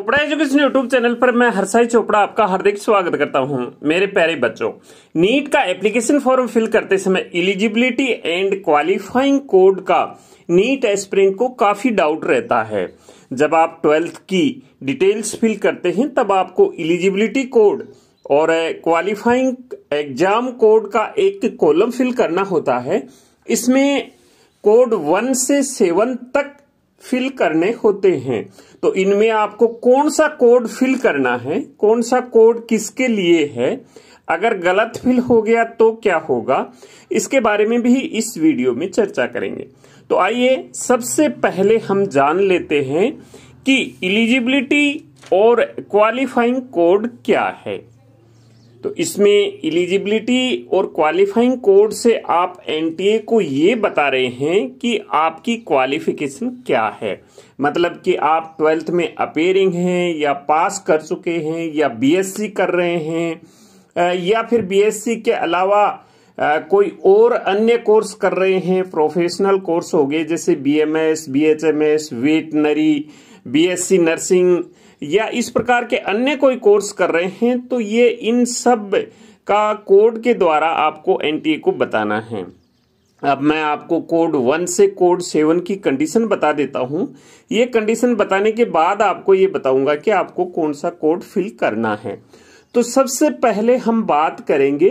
Chopra education YouTube channel पर मैं हरसाई चोपड़ा आपका हार्दिक स्वागत करता हूं मेरे प्यारे बच्चों नीट का एप्लीकेशन फॉर्म फिल करते समय इलिजिबिलिटी एंड क्वालिफाइंग कोड का नीट एस्पिरेंट को काफी डाउट रहता है जब आप ट्वेल्थ की डिटेल्स फिल करते हैं तब आपको एलिजिबिलिटी कोड और क्वालिफाइंग एग्जाम कोड का एक कॉलम फिल करना होता है इसमें कोड वन से सेवन तक फिल करने होते हैं तो इनमें आपको कौन सा कोड फिल करना है कौन सा कोड किसके लिए है अगर गलत फिल हो गया तो क्या होगा इसके बारे में भी इस वीडियो में चर्चा करेंगे तो आइए सबसे पहले हम जान लेते हैं कि इलिजिबिलिटी और क्वालिफाइंग कोड क्या है तो इसमें इलिजिबिलिटी और क्वालिफाइंग कोड से आप एनटीए को ये बता रहे हैं कि आपकी क्वालिफिकेशन क्या है मतलब कि आप ट्वेल्थ में अपेयरिंग हैं या पास कर चुके हैं या बीएससी कर रहे हैं या फिर बीएससी के अलावा कोई और अन्य कोर्स कर रहे हैं प्रोफेशनल कोर्स हो गए जैसे BMS BHMS veterinary BSc nursing या इस प्रकार के अन्य कोई कोर्स कर रहे हैं तो ये इन सब का कोड के द्वारा आपको एनटीए को बताना है अब मैं आपको कोड वन से कोड सेवन की कंडीशन बता देता हूं ये कंडीशन बताने के बाद आपको ये बताऊंगा कि आपको कौन सा कोड फिल करना है तो सबसे पहले हम बात करेंगे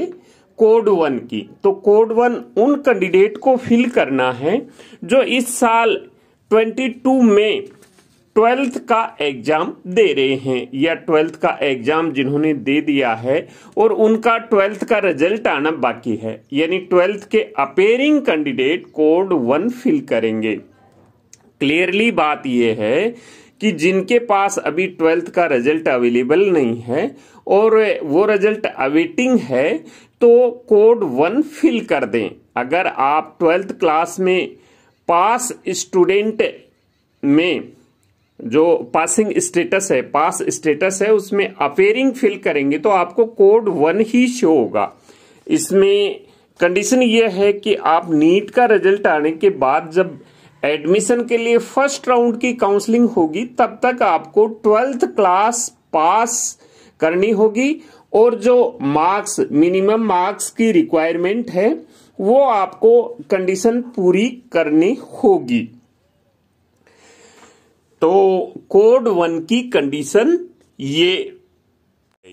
कोड वन की तो कोड वन उन कैंडिडेट को फिल करना है जो इस साल 22 में ट्वेल्थ का एग्जाम दे रहे हैं या ट्वेल्थ का एग्जाम जिन्होंने दे दिया है और उनका ट्वेल्थ का रिजल्ट आना बाकी है यानी ट्वेल्थ के appearing candidate code one fill करेंगे क्लियरली बात यह है कि जिनके पास अभी ट्वेल्थ का रिजल्ट अवेलेबल नहीं है और वो रिजल्ट अवेटिंग है तो कोड वन फिल कर दें अगर आप ट्वेल्थ क्लास में पास स्टूडेंट में जो पासिंग स्टेटस है पास स्टेटस है उसमें अपेयरिंग फिल करेंगे तो आपको कोड वन ही शो होगा इसमें कंडीशन ये है कि आप नीट का रिजल्ट आने के बाद जब एडमिशन के लिए फर्स्ट राउंड की काउंसलिंग होगी तब तक आपको ट्वेल्थ क्लास पास करनी होगी और जो मार्क्स मिनिमम मार्क्स की रिक्वायरमेंट है वो आपको कंडीशन पूरी करनी होगी तो कोड वन की कंडीशन ये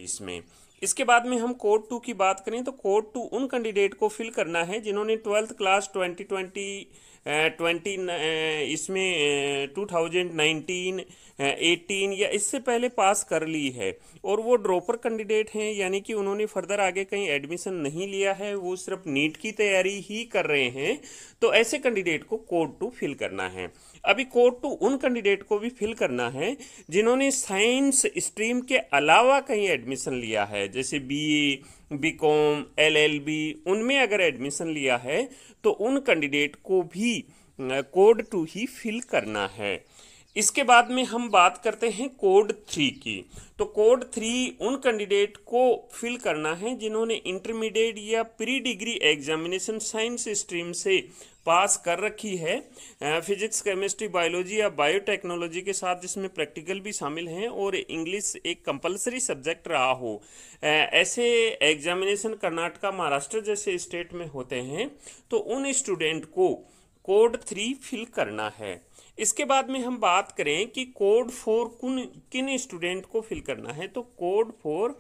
इसमें इसके बाद में हम कोड टू की बात करें तो कोड टू उन कैंडिडेट को फिल करना है जिन्होंने twelfth class twenty twenty twenty इसमें टू थाउजेंड नाइनटीन एटीन या इससे पहले पास कर ली है और वो ड्रॉपर कैंडिडेट हैं यानी कि उन्होंने फर्दर आगे कहीं एडमिशन नहीं लिया है वो सिर्फ नीट की तैयारी ही कर रहे हैं तो ऐसे कैंडिडेट को कोड टू फिल करना है अभी कोड टू उन कैंडिडेट को भी फिल करना है जिन्होंने साइंस स्ट्रीम के अलावा कहीं एडमिशन लिया है जैसे बीए, बीकॉम, एलएलबी उनमें अगर एडमिशन लिया है तो उन कैंडिडेट को भी कोड टू ही फिल करना है इसके बाद में हम बात करते हैं कोड थ्री की तो कोड थ्री उन कैंडिडेट को फिल करना है जिन्होंने इंटरमीडिएट या pre degree examination science stream से पास कर रखी है फिजिक्स केमिस्ट्री बायोलॉजी या बायोटेक्नोलॉजी के साथ जिसमें प्रैक्टिकल भी शामिल हैं और इंग्लिश एक कंपलसरी सब्जेक्ट रहा हो ऐसे एग्जामिनेशन कर्नाटका महाराष्ट्र जैसे स्टेट में होते हैं तो उन स्टूडेंट को कोड थ्री फिल करना है इसके बाद में हम बात करें कि कोड फोर कुन किन स्टूडेंट को फिल करना है तो कोड फोर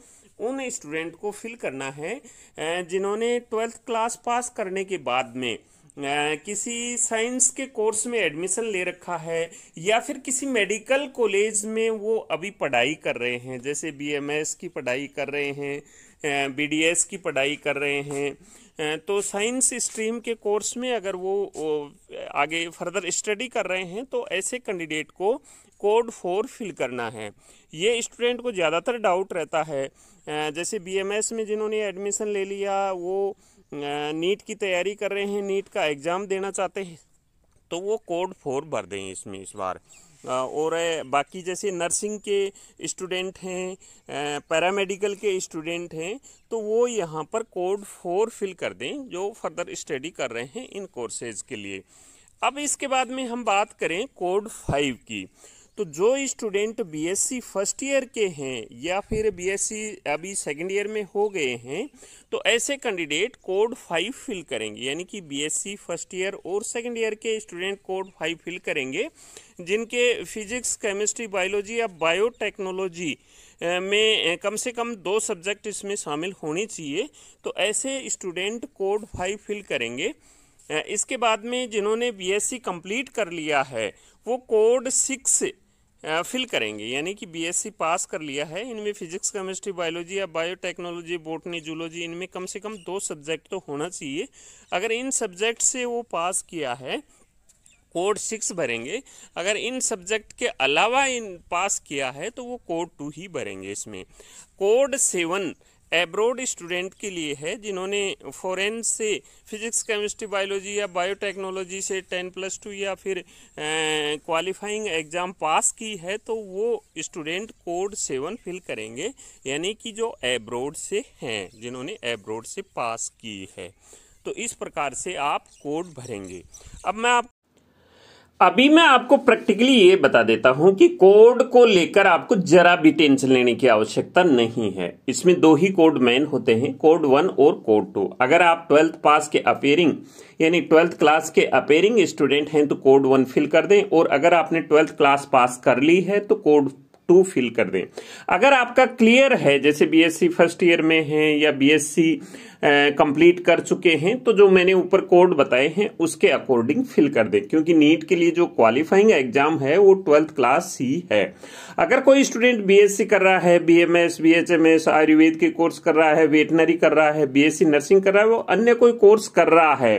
उन स्टूडेंट को फिल करना है जिन्होंने ट्वेल्थ क्लास पास करने के बाद में किसी साइंस के कोर्स में एडमिशन ले रखा है या फिर किसी मेडिकल कॉलेज में वो अभी पढ़ाई कर रहे हैं जैसे बीएमएस की पढ़ाई कर रहे हैं बीडीएस की पढ़ाई कर रहे हैं तो साइंस स्ट्रीम के कोर्स में अगर वो आगे फर्दर स्टडी कर रहे हैं तो ऐसे कैंडिडेट को कोड फोर फिल करना है ये स्टूडेंट को ज़्यादातर डाउट रहता है जैसे बीएमएस में जिन्होंने एडमिशन ले लिया वो नीट की तैयारी कर रहे हैं नीट का एग्ज़ाम देना चाहते हैं तो वो कोड फोर भर दें इसमें इस बार और बाकी जैसे नर्सिंग के स्टूडेंट हैं पैरामेडिकल के स्टूडेंट हैं तो वो यहाँ पर कोड फोर फिल कर दें जो फर्दर स्टडी कर रहे हैं इन कोर्सेज के लिए अब इसके बाद में हम बात करें कोड फाइव की तो जो स्टूडेंट बीएससी फर्स्ट ईयर के हैं या फिर बीएससी अभी सेकेंड ईयर में हो गए हैं तो ऐसे कैंडिडेट कोड फाइव फिल करेंगे यानी कि बीएससी फर्स्ट ईयर और सेकेंड ईयर के स्टूडेंट कोड फाइव फिल करेंगे जिनके फिजिक्स केमिस्ट्री बायोलॉजी या बायोटेक्नोलॉजी में कम से कम दो सब्जेक्ट इसमें शामिल होने चाहिए तो ऐसे स्टूडेंट कोड फाइव फिल करेंगे इसके बाद में जिन्होंने बीएससी कंप्लीट कर लिया है वो कोड सिक्स फिल करेंगे यानी कि बीएससी पास कर लिया है इनमें फिजिक्स केमिस्ट्री बायोलॉजी या बायोटेक्नोलॉजी बोटनी जूलॉजी इनमें कम से कम दो सब्जेक्ट तो होना चाहिए अगर इन सब्जेक्ट से वो पास किया है कोड सिक्स भरेंगे अगर इन सब्जेक्ट के अलावा इन पास किया है तो वो कोड टू ही भरेंगे इसमें कोड सेवन एब्रोड स्टूडेंट के लिए है जिन्होंने फॉरेन से फिजिक्स केमिस्ट्री बायोलॉजी या बायोटेक्नोलॉजी से टेन प्लस टू या फिर क्वालिफाइंग एग्ज़ाम पास की है तो वो स्टूडेंट कोड सेवन फिल करेंगे यानी कि जो एब्रोड से हैं जिन्होंने एब्रोड से पास की है तो इस प्रकार से आप कोड भरेंगे अब मैं आप अभी मैं आपको प्रैक्टिकली ये बता देता हूं कि कोड को लेकर आपको जरा भी टेंशन लेने की आवश्यकता नहीं है इसमें दो ही कोड मेन होते हैं कोड वन और कोड टू अगर आप ट्वेल्थ पास के अपेयरिंग यानी ट्वेल्थ क्लास के अपेयरिंग स्टूडेंट हैं तो कोड वन फिल कर दें और अगर आपने ट्वेल्थ क्लास पास कर ली है तो कोड टू फिल कर दें अगर आपका क्लियर है जैसे बीएससी फर्स्ट ईयर में है या बीएससी कंप्लीट कर चुके हैं तो जो मैंने ऊपर कोड बताए हैं उसके अकॉर्डिंग फिल कर दें क्योंकि नीट के लिए जो क्वालिफाइंग एग्जाम है वो ट्वेल्थ क्लास ही है अगर कोई स्टूडेंट बीएससी कर रहा है बीएमएस बीएचएमएस आयुर्वेद के कोर्स कर रहा है वेटनरी कर रहा है बीएससी नर्सिंग कर रहा है वो अन्य कोई कोर्स कर रहा है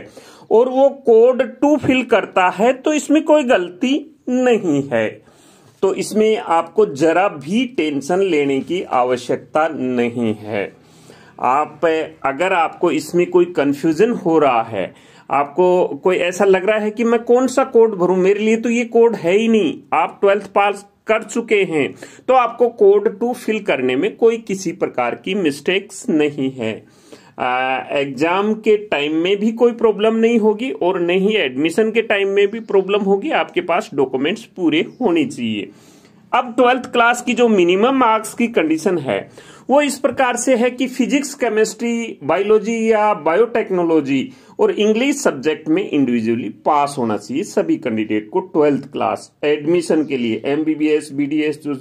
और वो कोड टू फिल करता है तो इसमें कोई गलती नहीं है तो इसमें आपको जरा भी टेंशन लेने की आवश्यकता नहीं है आप अगर आपको इसमें कोई कंफ्यूजन हो रहा है आपको कोई ऐसा लग रहा है कि मैं कौन सा कोड भरूं मेरे लिए तो ये कोड है ही नहीं आप ट्वेल्थ पास कर चुके हैं तो आपको कोड टू फिल करने में कोई किसी प्रकार की मिस्टेक्स नहीं है एग्जाम के टाइम में भी कोई प्रॉब्लम नहीं होगी और नहीं एडमिशन के टाइम में भी प्रॉब्लम होगी आपके पास डॉक्यूमेंट्स पूरे होने चाहिए अब ट्वेल्थ क्लास की जो मिनिमम मार्क्स की कंडीशन है वो इस प्रकार से है कि फिजिक्स केमिस्ट्री बायोलॉजी या बायोटेक्नोलॉजी और इंग्लिश सब्जेक्ट में इंडिविजुअली पास होना चाहिए सभी कैंडिडेट को ट्वेल्थ क्लास एडमिशन के लिए एमबीबीएस बीडीएस जो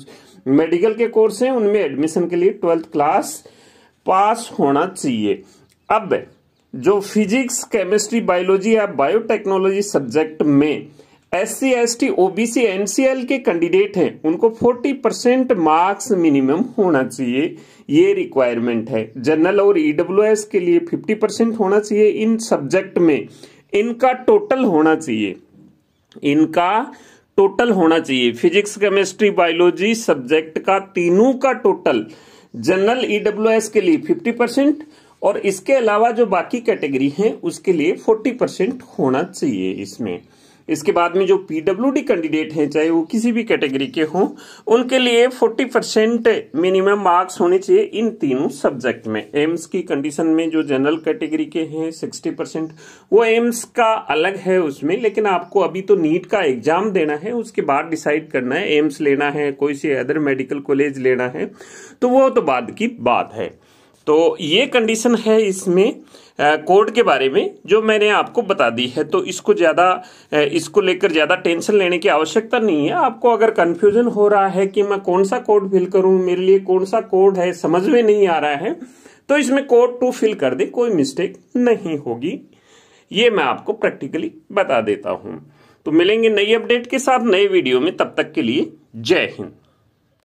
मेडिकल के कोर्स हैं उनमें एडमिशन के लिए ट्वेल्थ क्लास पास होना चाहिए अब जो फिजिक्स केमिस्ट्री बायोलॉजी या बायोटेक्नोलॉजी सब्जेक्ट में S C S T OBC NCL के कैंडिडेट हैं उनको 40 परसेंट मार्क्स मिनिमम होना चाहिए ये रिक्वायरमेंट है जनरल और ईडब्ल्यूएस e के लिए 50 परसेंट होना चाहिए इन सब्जेक्ट में इनका टोटल होना चाहिए इनका टोटल होना चाहिए फिजिक्स केमिस्ट्री बायोलॉजी सब्जेक्ट का तीनों का टोटल जनरल ईडब्ल्यू e के लिए फिफ्टी परसेंट और इसके अलावा जो बाकी कैटेगरी है उसके लिए फोर्टी परसेंट होना चाहिए इसमें इसके बाद में जो पीडब्ल्यू कैंडिडेट हैं चाहे वो किसी भी कैटेगरी के हों उनके लिए 40 परसेंट मिनिमम मार्क्स होने चाहिए इन तीनों सब्जेक्ट में एम्स की कंडीशन में जो जनरल कैटेगरी के हैं 60 परसेंट वो एम्स का अलग है उसमें लेकिन आपको अभी तो नीट का एग्जाम देना है उसके बाद डिसाइड करना है एम्स लेना है कोई से अदर मेडिकल कॉलेज लेना है तो वो तो बाद की बात है तो ये कंडीशन है इसमें कोड के बारे में जो मैंने आपको बता दी है तो इसको ज़्यादा इसको लेकर ज़्यादा टेंशन लेने की आवश्यकता नहीं है आपको अगर कन्फ्यूजन हो रहा है कि मैं कौन सा कोड फिल करूं मेरे लिए कौन सा कोड है समझ में नहीं आ रहा है तो इसमें कोड टू फिल कर दे कोई मिस्टेक नहीं होगी ये मैं आपको प्रैक्टिकली बता देता हूं तो मिलेंगे नई अपडेट के साथ नए वीडियो में तब तक के लिए जय हिंद